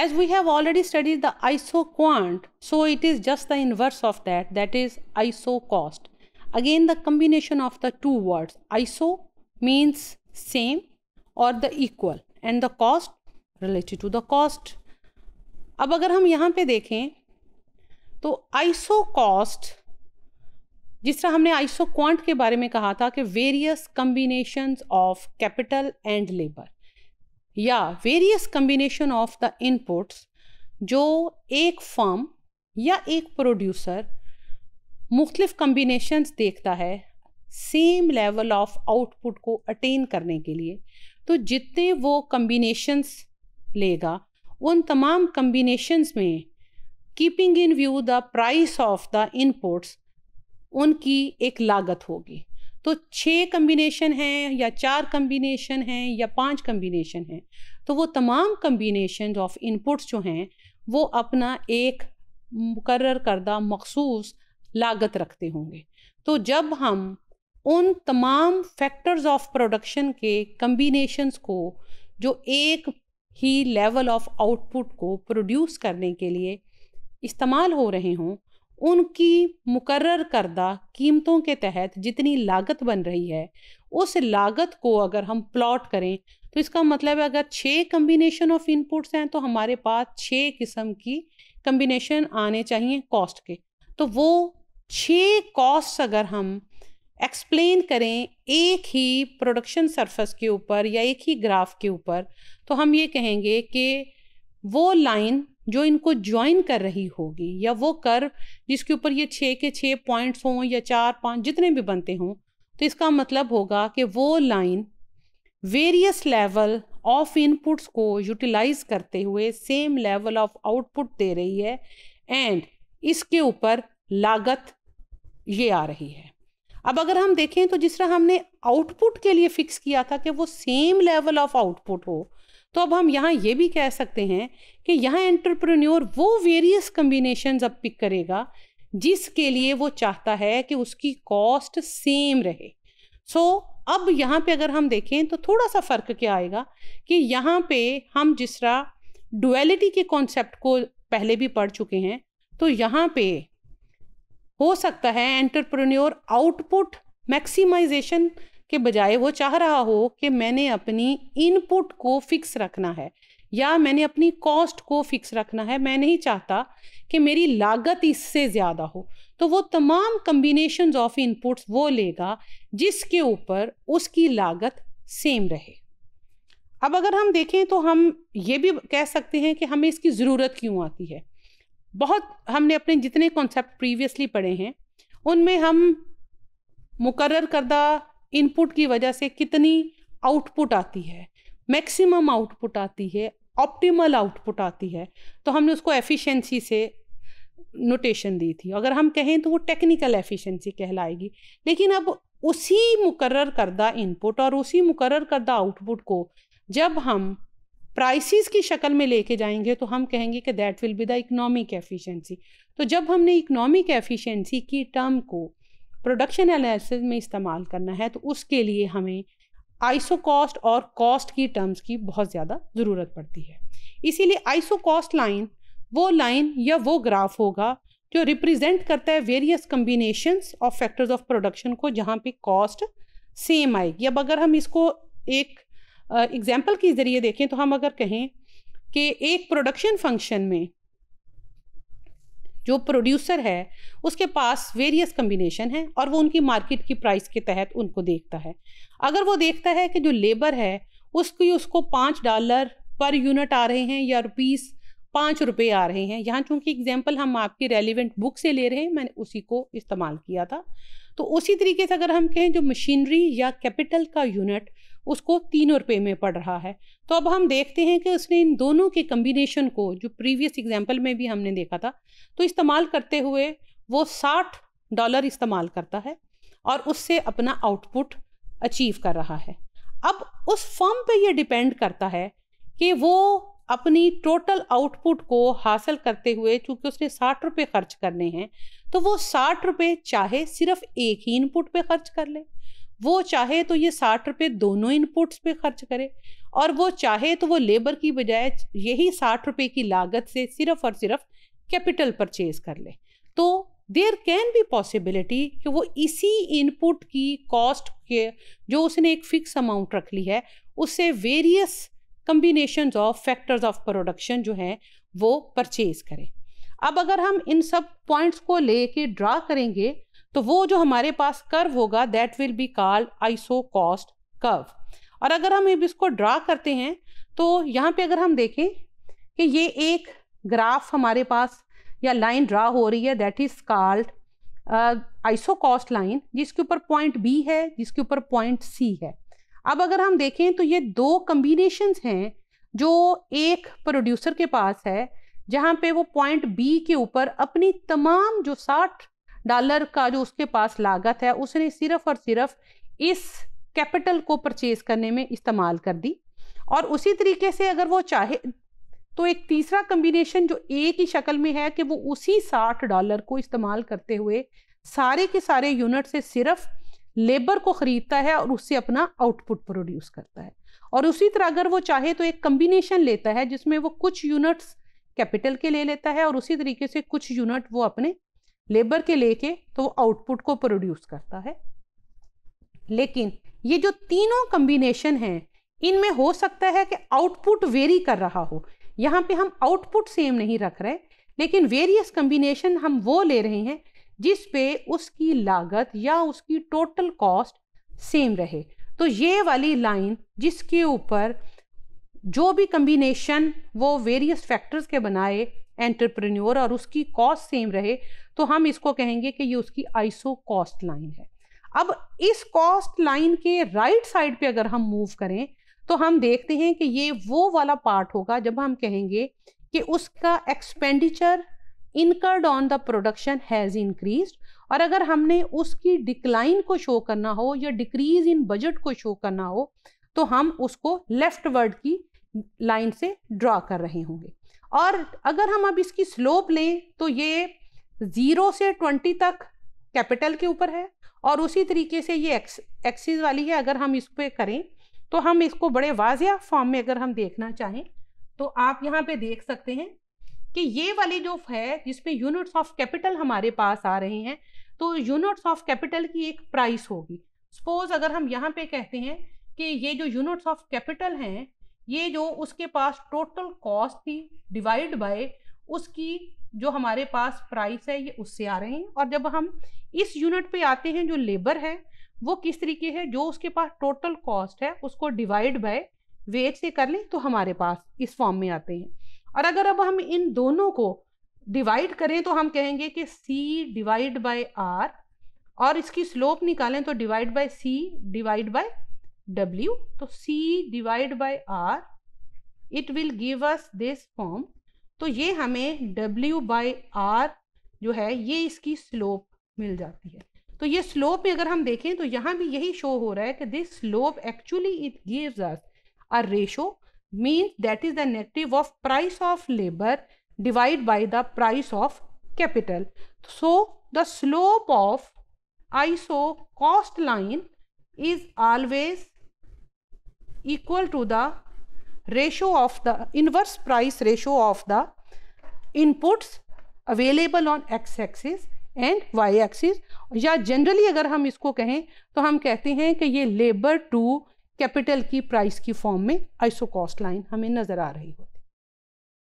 As we have already studied the iso quant so it is just the inverse of that, that is iso cost Again, the combination of the two words, iso means same or the equal and the cost related to the cost अब अगर हम यहाँ पे देखें तो iso cost जिस तरह हमने आइसो क्वांट के बारे में कहा था कि various combinations of capital and labour या various combination of the inputs जो एक फर्म या एक प्रोड्यूसर मुख्तलिफ कम्बिनेशंस देखता है सेम लेवल ऑफ आउटपुट को अटेन करने के लिए तो जितने वो कम्बिनेशंस लेगा उन तमाम कम्बिनेशंस में keeping in view the price of the inputs उनकी एक लागत होगी तो छः कम्बिनेशन हैं या चार कम्बिनेशन हैं या पांच कम्बिनेशन हैं तो वो तमाम कम्बिनेशन ऑफ इनपुट्स जो हैं वो अपना एक मुकर करदा मखसूस लागत रखते होंगे तो जब हम उन तमाम फैक्टर्स ऑफ प्रोडक्शन के कम्बिनेशनस को जो एक ही लेवल ऑफ आउटपुट को प्रोड्यूस करने के लिए इस्तेमाल हो रहे हों उनकी मुकर्र करदा कीमतों के तहत जितनी लागत बन रही है उस लागत को अगर हम प्लॉट करें तो इसका मतलब है अगर छः कम्बिनेशन ऑफ इनपुट्स हैं तो हमारे पास छः किस्म की कम्बिनेशन आने चाहिए कॉस्ट के तो वो छः कॉस्ट अगर हम एक्सप्लेन करें एक ही प्रोडक्शन सरफेस के ऊपर या एक ही ग्राफ के ऊपर तो हम ये कहेंगे कि वो लाइन जो इनको ज्वाइन कर रही होगी या वो कर जिसके ऊपर ये छः के छः पॉइंट्स हों या चार पाँच जितने भी बनते हों तो इसका मतलब होगा कि वो line various level of inputs को यूटिलाइज करते हुए सेम लेवल ऑफ आउटपुट दे रही है एंड इसके ऊपर लागत ये आ रही है अब अगर हम देखें तो जिस तरह हमने आउटपुट के लिए फिक्स किया था कि वो सेम लेवल ऑफ आउटपुट हो तो अब हम यहाँ ये भी कह सकते हैं कि यहाँ एंटरप्रेन्योर वो वेरियस कम्बिनेशन अब पिक करेगा जिसके लिए वो चाहता है कि उसकी कॉस्ट सेम रहे सो so, अब यहाँ पे अगर हम देखें तो थोड़ा सा फ़र्क क्या आएगा कि यहाँ पे हम जिस तरह डुअलिटी के कॉन्सेप्ट को पहले भी पढ़ चुके हैं तो यहाँ पे हो सकता है एंटरप्रेन्योर आउटपुट मैक्सिमाइजेशन के बजाय वो चाह रहा हो कि मैंने अपनी इनपुट को फिक्स रखना है या मैंने अपनी कॉस्ट को फिक्स रखना है मैं नहीं चाहता कि मेरी लागत इससे ज़्यादा हो तो वो तमाम कम्बिनेशन ऑफ इनपुट्स वो लेगा जिसके ऊपर उसकी लागत सेम रहे अब अगर हम देखें तो हम ये भी कह सकते हैं कि हमें इसकी ज़रूरत क्यों आती है बहुत हमने अपने जितने कॉन्सेप्ट प्रीवियसली पढ़े हैं उनमें हम मुकर करदा इनपुट की वजह से कितनी आउटपुट आती है मैक्सिमम आउटपुट आती है ऑप्टिमल आउटपुट आती है तो हमने उसको एफिशिएंसी से नोटेशन दी थी अगर हम कहें तो वो टेक्निकल एफिशिएंसी कहलाएगी लेकिन अब उसी मुकर्र करदा इनपुट और उसी मुकर्र करदा आउटपुट को जब हम प्राइसेस की शक्ल में लेके जाएंगे तो हम कहेंगे कि that will be the economic efficiency तो जब हमने इकोनॉमिक एफिशिएंसी की टर्म को प्रोडक्शन एनालिसिस में इस्तेमाल करना है तो उसके लिए हमें आइसो कॉस्ट और कॉस्ट की टर्म्स की बहुत ज़्यादा ज़रूरत पड़ती है इसीलिए आइसो कॉस्ट लाइन वो लाइन या वो ग्राफ होगा जो रिप्रेजेंट करता है various combinations of factors of production को जहाँ पे कॉस्ट सेम आएगी अब अगर हम इसको एक एग्जाम्पल के ज़रिए देखें तो हम अगर कहें कि एक प्रोडक्शन फंक्शन में जो प्रोड्यूसर है उसके पास वेरियस कम्बिनेशन है और वो उनकी मार्केट की प्राइस के तहत उनको देखता है अगर वो देखता है कि जो लेबर है उसकी उसको पाँच डॉलर पर यूनिट आ रहे हैं या रुपीस पाँच रुपये आ रहे हैं यहाँ चूँकि एग्जाम्पल हम आपकी रेलिवेंट बुक से ले रहे हैं मैंने उसी को इस्तेमाल किया था तो उसी तरीके से अगर हम कहें जो मशीनरी या कैपिटल का यूनिट उसको तीन रुपये में पड़ रहा है तो अब हम देखते हैं कि उसने इन दोनों के कम्बिनेशन को जो प्रीवियस एग्जाम्पल में भी हमने देखा था तो इस्तेमाल करते हुए वो साठ डॉलर इस्तेमाल करता है और उससे अपना आउटपुट अचीव कर रहा है अब उस फर्म पे ये डिपेंड करता है कि वो अपनी टोटल आउटपुट को हासिल करते हुए चूंकि उसने साठ रुपये खर्च करने हैं तो वो साठ रुपये चाहे सिर्फ एक ही इनपुट पे खर्च कर ले वो चाहे तो ये साठ रुपये दोनों इनपुट्स पे खर्च करे और वो चाहे तो वो लेबर की बजाय यही साठ रुपये की लागत से सिर्फ और सिर्फ कैपिटल परचेज कर ले तो देर कैन बी पॉसिबिलिटी कि वो इसी इनपुट की कॉस्ट के जो उसने एक फिक्स अमाउंट रख ली है उससे various combination of factors of production जो हैं वो परचेज करें अब अगर हम इन सब पॉइंट्स को ले कर ड्रा करेंगे तो वो जो हमारे पास कर्व होगा that will be called iso cost curve और अगर हम इसको ड्रा करते हैं तो यहाँ पे अगर हम देखें कि ये एक ग्राफ हमारे पास या लाइन ड्रा हो रही है that is called iso cost line जिसके ऊपर पॉइंट बी है जिसके ऊपर पॉइंट सी है अब अगर हम देखें तो ये दो कम्बिनेशन हैं जो एक प्रोड्यूसर के पास है जहाँ पे वो पॉइंट बी के ऊपर अपनी तमाम जो साठ डॉलर का जो उसके पास लागत है उसने सिर्फ और सिर्फ इस कैपिटल को परचेज करने में इस्तेमाल कर दी और उसी तरीके से अगर वो चाहे तो एक तीसरा कम्बिनेशन जो एक ही शक्ल में है कि वो उसी साठ डॉलर को इस्तेमाल करते हुए सारे के सारे यूनिट से सिर्फ लेबर को ख़रीदता है और उससे अपना आउटपुट प्रोड्यूस करता है और उसी तरह अगर वो चाहे तो एक कम्बिनेशन लेता है जिसमें वो कुछ यूनिट्स कैपिटल के ले लेता है और उसी तरीके से कुछ यूनिट वो अपने लेबर के लेके तो वो आउटपुट को प्रोड्यूस करता है लेकिन ये जो तीनों कम्बिनेशन हैं इनमें हो सकता है कि आउटपुट वेरी कर रहा हो यहाँ पे हम आउटपुट सेम नहीं रख रहे लेकिन वेरियस कम्बिनेशन हम वो ले रहे हैं जिस पे उसकी लागत या उसकी टोटल कॉस्ट सेम रहे तो ये वाली लाइन जिसके ऊपर जो भी कम्बिनेशन वो वेरियस फैक्टर्स के बनाए एंटरप्रेन्योर और उसकी कॉस्ट सेम रहे तो हम इसको कहेंगे कि ये उसकी आइसो कॉस्ट लाइन है अब इस कॉस्ट लाइन के राइट साइड पे अगर हम मूव करें तो हम देखते हैं कि ये वो वाला पार्ट होगा जब हम कहेंगे कि उसका expenditure incurred on the production has increase और अगर हमने उसकी डिक्लाइन को शो करना हो या डिक्रीज इन बजट को शो करना हो तो हम उसको लेफ्ट वर्ड की लाइन से ड्रा कर रहे होंगे और अगर हम अब इसकी स्लोप लें तो ये जीरो से ट्वेंटी तक कैपिटल के ऊपर है और उसी तरीके से ये एक्स एक्सिस वाली है अगर हम इस पर करें तो हम इसको बड़े वाजिया फॉर्म में अगर हम देखना चाहें तो आप यहाँ पे देख सकते हैं कि ये वाली जो है जिसमें यूनिट्स ऑफ कैपिटल हमारे पास आ रहे हैं तो यूनिट्स ऑफ कैपिटल की एक प्राइस होगी सपोज अगर हम यहाँ पे कहते हैं कि ये जो यूनिट्स ऑफ कैपिटल हैं ये जो उसके पास टोटल कॉस्ट थी डिवाइड बाय उसकी जो हमारे पास प्राइस है ये उससे आ रहे हैं और जब हम इस यूनिट पे आते हैं जो लेबर है वो किस तरीके है जो उसके पास टोटल कॉस्ट है उसको डिवाइड बाय वेज से कर लें तो हमारे पास इस फॉर्म में आते हैं और अगर अब हम इन दोनों को डिवाइड करें तो हम कहेंगे कि सी डिवाइड बाय आर और इसकी स्लोप निकालें तो divide by C divide by W तो C divide by R it will give us this form तो ये हमें W बाई आर जो है ये इसकी स्लोप मिल जाती है तो ये स्लोप में अगर हम देखें तो यहाँ भी यही शो हो रहा है कि this slope actually it gives us a ratio means that is the negative of price of labour divide by the price of capital so the slope of iso cost line is always equal to the ratio of the inverse price ratio of the inputs available on X axis and Y axis या generally अगर हम इसको कहें तो हम कहते हैं कि ये लेबर टू कैपिटल की प्राइस की फॉर्म में आइसो कॉस्ट लाइन हमें नज़र आ रही होती है